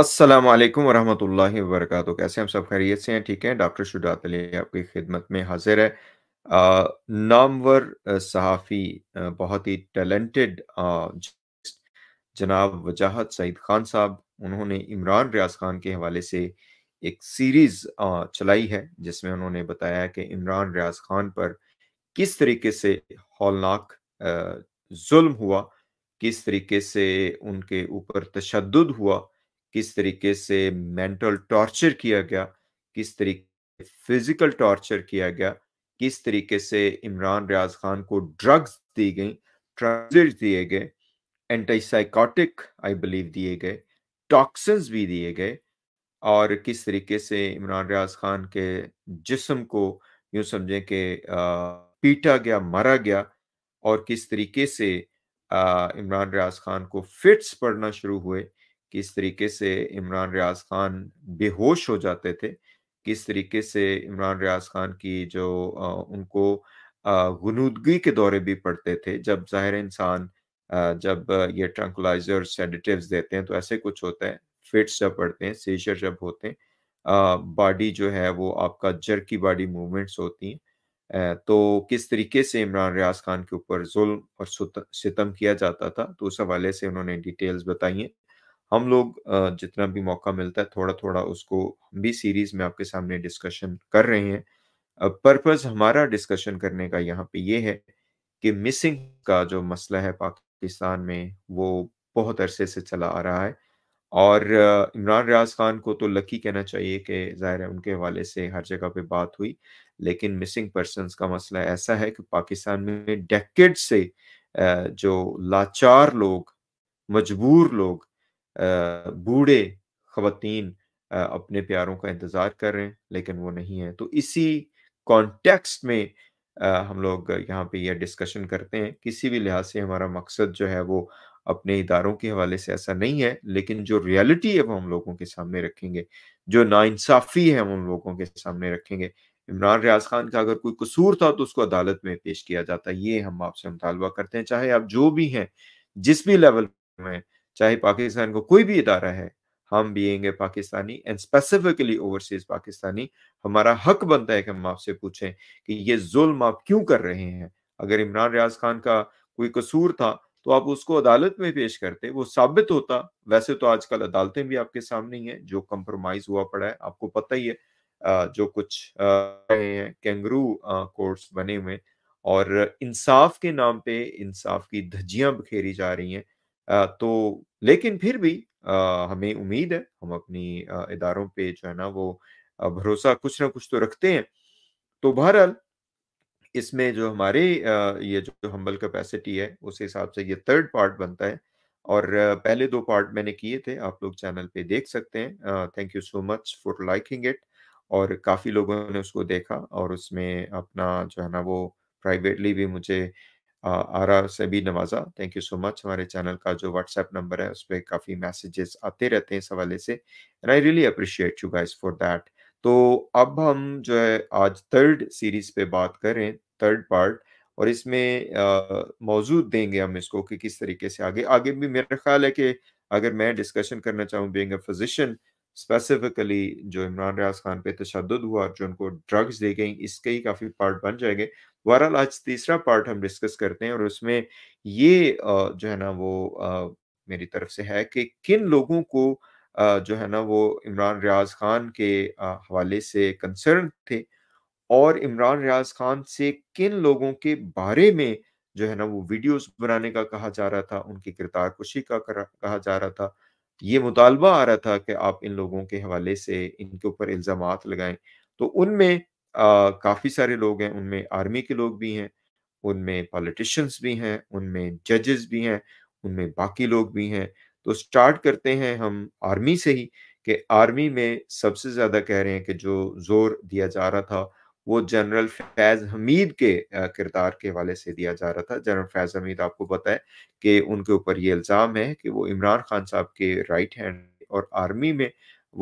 अस्सलाम वालेकुम वरहमतुल्लाहि वबरकातु कैसे हम सब खैरियत से हैं ठीक है डॉक्टर शुजात अली आपकी खिदमत में हाजिर है नामवर सहाफ़ी बहुत ही टैलेंटेड जनाब वजाहत सईद खान साहब उन्होंने इमरान रियाज खान के हवाले से एक सीरीज़ चलाई है जिसमें उन्होंने बताया कि इमरान रियाज खान पर किस तरीके से हौलनाक जुल्म हुआ किस तरीके से उनके ऊपर तशद हुआ किस तरीके से मेंटल टॉर्चर किया गया किस तरीके फिजिकल टॉर्चर किया गया किस तरीके से इमरान रियाज खान को ड्रग्स दी गई ड्रग्स दिए गए एंटीसाइकोटिक आई बिलीव दिए गए टॉक्सिन्स भी दिए गए और किस तरीके से इमरान रियाज खान के जिस्म को यूँ समझें कि पीटा गया मारा गया और किस तरीके से इमरान रियाज खान को फिट्स पढ़ना शुरू हुए किस तरीके से इमरान रियाज खान बेहोश हो जाते थे किस तरीके से इमरान रियाज खान की जो आ, उनको गनूदगी के दौरे भी पड़ते थे जब जाहिर इंसान जब ये ट्रंकुलाइजर सेडिटिव देते हैं तो ऐसे कुछ होता है फिट्स जब पड़ते हैं सीजर जब होते हैं बॉडी जो है वो आपका जर्की बॉडी मूवमेंट्स होती हैं तो किस तरीके से इमरान रियाज खान के ऊपर जुल्म और सितम किया जाता था तो उस हवाले से उन्होंने डिटेल्स बताई हैं हम लोग जितना भी मौका मिलता है थोड़ा थोड़ा उसको हम भी सीरीज में आपके सामने डिस्कशन कर रहे हैं पर्पस हमारा डिस्कशन करने का यहाँ पे ये है कि मिसिंग का जो मसला है पाकिस्तान में वो बहुत अरसे से चला आ रहा है और इमरान रियाज खान को तो लकी कहना चाहिए कि ज़ाहिर है उनके हवाले से हर जगह पे बात हुई लेकिन मिसिंग पर्सन का मसला ऐसा है कि पाकिस्तान में डेकेड से जो लाचार लोग मजबूर लोग बूढ़े खातन अपने प्यारों का इंतज़ार कर रहे हैं लेकिन वो नहीं है तो इसी कॉन्टेक्स्ट में हम लोग यहाँ पे यह डिस्कशन करते हैं किसी भी लिहाज से हमारा मकसद जो है वो अपने इदारों के हवाले से ऐसा नहीं है लेकिन जो रियलिटी है वो हम लोगों के सामने रखेंगे जो नाइंसाफ़ी है हम उन लोगों के सामने रखेंगे इमरान रियाज खान का अगर कोई कसूर था तो उसको अदालत में पेश किया जाता ये हम आपसे मुतालबा करते हैं चाहे आप जो भी हैं जिस भी लेवल में चाहे पाकिस्तान को कोई भी इदारा है हम बीएंगे Pakistani and specifically overseas Pakistani हमारा हक बनता है कि हम आपसे पूछें कि ये जुल्म आप क्यों कर रहे हैं अगर इमरान रियाज खान का कोई कसूर था तो आप उसको अदालत में पेश करते वो साबित होता वैसे तो आजकल अदालतें भी आपके सामने ही हैं जो कंप्रोमाइज हुआ पड़ा है आपको पता ही है जो कुछ रहे हैं कैंगरू कोर्ट्स बने हुए और इंसाफ के नाम पे इंसाफ की धज्जियां बखेरी जा रही हैं तो लेकिन फिर भी हमें उम्मीद है हम अपनी इदारों पे जो है ना वो भरोसा कुछ ना कुछ तो रखते हैं। तो बहरहाल इसमें जो हमारे ये जो हम्बल कैपेसिटी है उस हिसाब से ये थर्ड पार्ट बनता है और पहले दो पार्ट मैंने किए थे आप लोग चैनल पे देख सकते हैं। Thank you so much for liking it और काफ़ी लोगों ने उसको देखा और उसमें अपना जो है ना वो प्राइवेटली भी मुझे आरा से भी नवाजा थैंक यू सो मच हमारे चैनल का जो व्हाट्सएप नंबर है उस पर काफ़ी मैसेजेस आते रहते हैं इस हवाले से and I really appreciate you guys for that तो अब हम जो है आज थर्ड सीरीज पे बात कर रहे हैं थर्ड पार्ट और इसमें मौजूद देंगे हम इसको कि किस तरीके से आगे आगे भी मेरा ख्याल है कि अगर मैं डिस्कशन करना चाहूँ बींग फिजिशियन स्पेसिफिकली जो इमरान रियाज खान पे तशद हुआ और जो उनको ड्रग्स दे गई इसके ही काफ़ी पार्ट बन जाएंगे बहरहाल आज तीसरा पार्ट हम डिस्कस करते हैं और उसमें ये जो है ना वो मेरी तरफ से है कि किन लोगों को जो है ना वो इमरान रियाज खान के हवाले से कंसर्न थे और इमरान रियाज खान से किन लोगों के बारे में जो है ना वो वीडियोस बनाने का कहा जा रहा था उनकी किरदार कुशी का कहा जा रहा था ये मुतालबा आ रहा था कि आप इन लोगों के हवाले से इनके ऊपर इल्ज़ाम लगाएं तो उनमें काफ़ी सारे लोग हैं उनमें आर्मी के लोग भी हैं उनमें पॉलिटिशियंस भी हैं उनमें जजेस भी हैं उनमें बाकी लोग भी हैं तो स्टार्ट करते हैं हम आर्मी से ही कि आर्मी में सबसे ज़्यादा कह रहे हैं कि जो ज़ोर दिया जा रहा था वो जनरल फैज हमीद के किरदार के हवाले से दिया जा रहा था जनरल फैज हमीद आपको पता है कि उनके ऊपर ये इल्ज़ाम है कि वो इमरान खान साहब के राइट हैंड और आर्मी में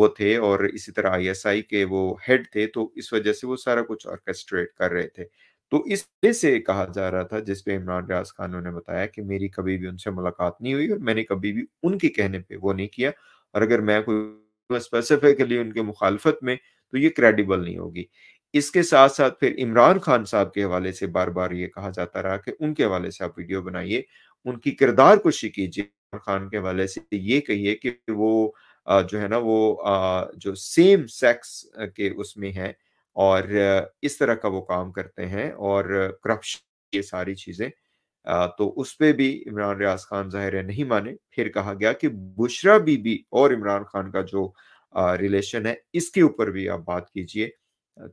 वो थे और इसी तरह आईएसआई के वो हेड थे तो इस वजह से वो सारा कुछ ऑर्केस्ट्रेट कर रहे थे तो इस वजह से कहा जा रहा था जिसपे इमरान रियाज खान ने बताया कि मेरी कभी भी उनसे मुलाकात नहीं हुई और मैंने कभी भी उनके कहने पे वो नहीं किया और अगर मैं कोई स्पेसिफिकली उनके मुखालफत में तो ये क्रेडिबल नहीं होगी इसके साथ साथ फिर इमरान खान साहब के हवाले से बार बार ये कहा जाता रहा कि उनके हवाले से आप वीडियो बनाइए उनकी किरदार कुशी कीजिए इमरान खान के हवाले से ये कहिए कि वो जो है ना वो जो सेम सेक्स के उसमें है और इस तरह का वो काम करते हैं और करप्शन ये सारी चीज़ें तो उस पर भी इमरान रियाज खान ज़ाहिर नहीं माने फिर कहा गया कि बुशरा बीबी और इमरान खान का जो रिलेशन है इसके ऊपर भी आप बात कीजिए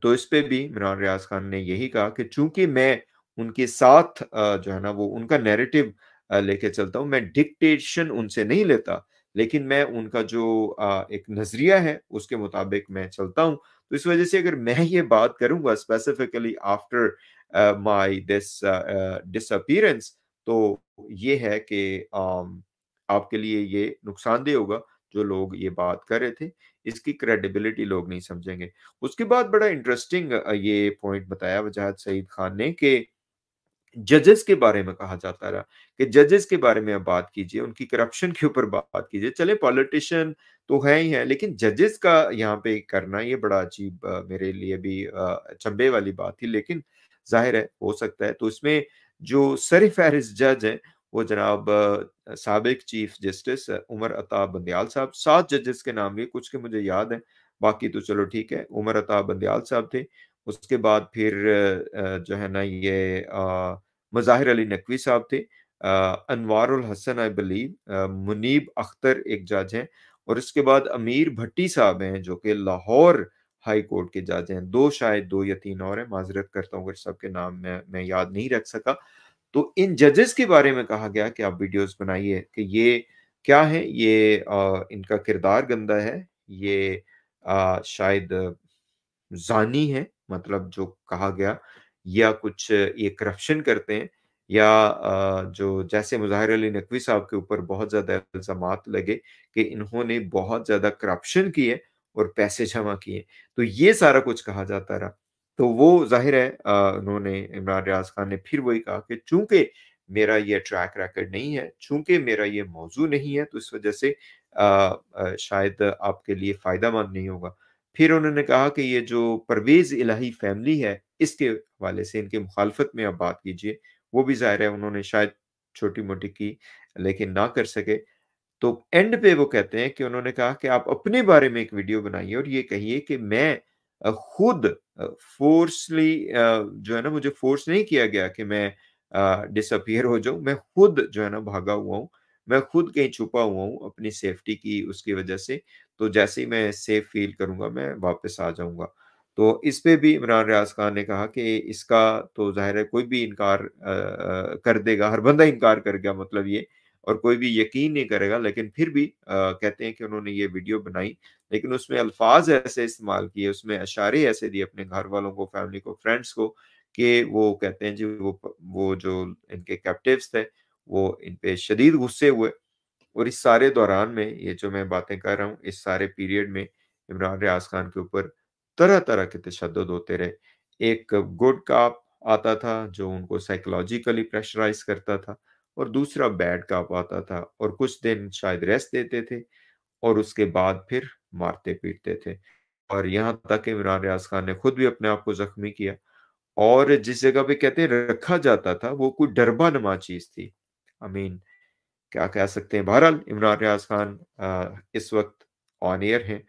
तो इस पे भी इमरान रियाज खान ने यही कहा कि चूंकि मैं उनके साथ जो है ना वो उनका नैरेटिव लेके चलता हूँ मैं डिक्टेशन उनसे नहीं लेता लेकिन मैं उनका जो एक नजरिया है उसके मुताबिक मैं चलता हूँ तो इस वजह से अगर मैं ये बात करूंगा specifically after my this disappearance तो ये है कि आपके लिए ये नुकसानदेह होगा जो लोग ये बात कर रहे थे इसकी क्रेडिबिलिटी लोग नहीं समझेंगे उसके बाद बड़ा इंटरेस्टिंग ये पॉइंट बताया वजाहत सईद खान ने कि जजेस के बारे में कहा जाता रहा कि जजेस के बारे में आप बात कीजिए उनकी करप्शन के ऊपर बात कीजिए चले पॉलिटिशियन तो है ही है लेकिन जजेस का यहाँ पे करना ये बड़ा अजीब मेरे लिए भी चंबे वाली बात थी लेकिन जाहिर है हो सकता है तो इसमें जो सर फहरिस्त जज है वो जनाब सबक चीफ जस्टिस उमर अता बंदयाल साहब सात जजेस के नाम भी कुछ के मुझे याद है बाकी तो चलो ठीक है उमर अता बंदयाल साहब थे उसके बाद फिर जो है ना ये मज़ाहिर अली नकवी साहब थे अनवारुल हसन आई बिलीव मुनीब अख्तर एक जज हैं और इसके बाद अमीर भट्टी साहब हैं जो कि लाहौर हाई कोर्ट के जज हैं दो शायद दो या तीन और हैं माजरत करता हूँ अगर सबके नाम मैं मैं याद नहीं रख सका तो इन जजेस के बारे में कहा गया कि आप वीडियोस बनाइए कि ये क्या है ये आ, इनका किरदार गंदा है ये आ, शायद जानी है मतलब जो कहा गया या कुछ ये करप्शन करते हैं या जो जैसे मुजाहिर अली नकवी साहब के ऊपर बहुत ज़्यादा इल्ज़ाम लगे कि इन्होंने बहुत ज़्यादा करप्शन किए और पैसे जमा किए तो ये सारा कुछ कहा जाता रहा तो वो जाहिर है उन्होंने इमरान रियाज खान ने फिर वही कहा कि चूंकि मेरा ये ट्रैक रिकॉर्ड नहीं है चूंकि मेरा ये मौजू नहीं है तो इस वजह से शायद आपके लिए फ़ायदा मंद नहीं होगा फिर उन्होंने कहा कि ये जो परवेज़ इलाही फैमिली है इसके हवाले से इनके मुखालफत में आप बात कीजिए वो भी जाहिर है उन्होंने शायद छोटी मोटी की लेकिन ना कर सके तो एंड पे वो कहते हैं कि उन्होंने कहा कि आप अपने बारे में एक वीडियो बनाइए और ये कहिए कि मैं खुद फोर्सली जो है ना मुझे फोर्स नहीं किया गया कि मैं डिसअपियर हो जाऊं मैं खुद जो है ना भागा हुआ हूं मैं खुद कहीं छुपा हुआ हूं अपनी सेफ्टी की उसकी वजह से तो जैसे ही मैं सेफ फील करूंगा मैं वापस आ जाऊंगा तो इस पे भी इमरान रियाज खान ने कहा कि इसका तो जाहिर है कोई भी इनकार कर देगा हर बंदा इनकार कर गया मतलब ये और कोई भी यकीन नहीं करेगा लेकिन फिर भी आ, कहते हैं कि उन्होंने ये वीडियो बनाई लेकिन उसमें अल्फाज ऐसे इस्तेमाल किए उसमें इशारे ऐसे दिए अपने घर वालों को फैमिली को फ्रेंड्स को कि वो कहते हैं जी वो वो जो इनके कैप्टिव थे वो इन पे शदीद गुस्से हुए और इस सारे दौरान में ये जो मैं बातें कर रहा हूँ इस सारे पीरियड में इमरान रियाज खान के ऊपर तरह तरह के तशद होते रहे एक गुड काप आता था जो उनको साइकोलॉजिकली प्रेशराइज करता था और दूसरा बैट का पाता था और कुछ दिन शायद रेस्ट देते थे और उसके बाद फिर मारते पीटते थे और यहाँ तक इमरान रियाज खान ने खुद भी अपने आप को जख्मी किया और जिस जगह पे कहते रखा जाता था वो कोई डरबा नमा चीज थी आई मीन क्या कह सकते हैं बहरहाल इमरान रियाज खान इस वक्त ऑन एयर हैं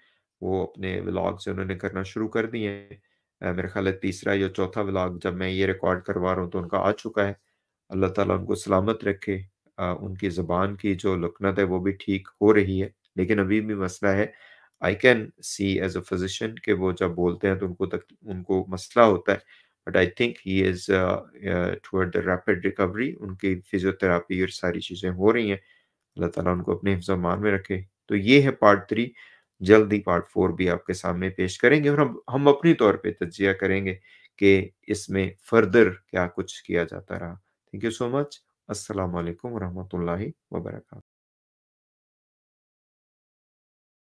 वो अपने व्लॉग से उन्होंने करना शुरू कर दिए हैं मेरे ख्याल है तीसरा या चौथा व्लॉग जब मैं ये रिकॉर्ड करवा रहा हूँ तो उनका आ चुका है अल्लाह ताला उनको सलामत रखे आ, उनकी ज़बान की जो लकनत है वो भी ठीक हो रही है लेकिन अभी भी मसला है I can see as a physician के वो जब बोलते हैं तो उनको तक उनको मसला होता है but I think he is toward the rapid recovery उनकी फिजियोथेरापी और सारी चीज़ें हो रही हैं अल्लाह ताला उनको अपने हिफ्जमान में रखे तो ये है पार्ट थ्री जल्द ही पार्ट फोर भी आपके सामने पेश करेंगे और हम हम अपनी तौर पे तजिया करेंगे कि इसमें फर्दर क्या कुछ किया जाता रहा थैंक यू सो मच असल वरहमल वर्का